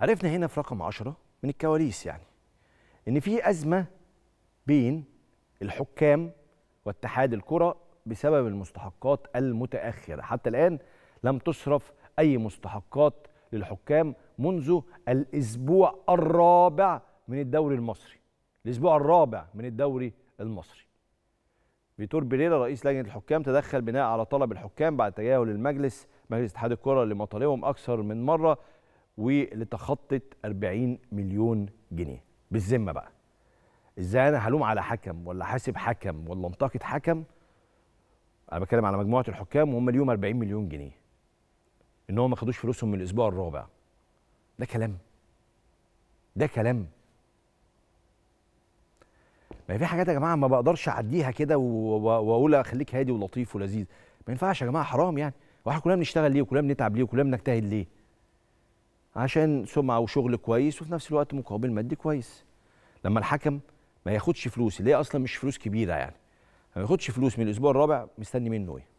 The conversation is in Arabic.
عرفنا هنا في رقم 10 من الكواليس يعني ان في ازمه بين الحكام واتحاد الكره بسبب المستحقات المتاخره حتى الان لم تصرف اي مستحقات للحكام منذ الاسبوع الرابع من الدوري المصري الاسبوع الرابع من الدوري المصري فيتور بيريرا رئيس لجنه الحكام تدخل بناء على طلب الحكام بعد تجاهل المجلس مجلس اتحاد الكره لمطالبهم اكثر من مره ولتخطت 40 مليون جنيه بالذمه بقى ازاي انا هلوم على حكم ولا حاسب حكم ولا انتقد حكم انا بتكلم على مجموعه الحكام وهم اليوم 40 مليون جنيه ان هم ما خدوش فلوسهم من الاسبوع الرابع ده كلام ده كلام ما في حاجات يا جماعه ما بقدرش اعديها كده واقول خليك هادي ولطيف ولذيذ ما ينفعش يا جماعه حرام يعني واحنا كلنا بنشتغل ليه وكلنا بنتعب ليه وكلنا بنجتهد ليه عشان سمعه وشغل كويس وفي نفس الوقت مقابل مادي كويس لما الحكم ما ياخدش فلوس اللي هي اصلا مش فلوس كبيره يعني ما ياخدش فلوس من الاسبوع الرابع مستني منه ايه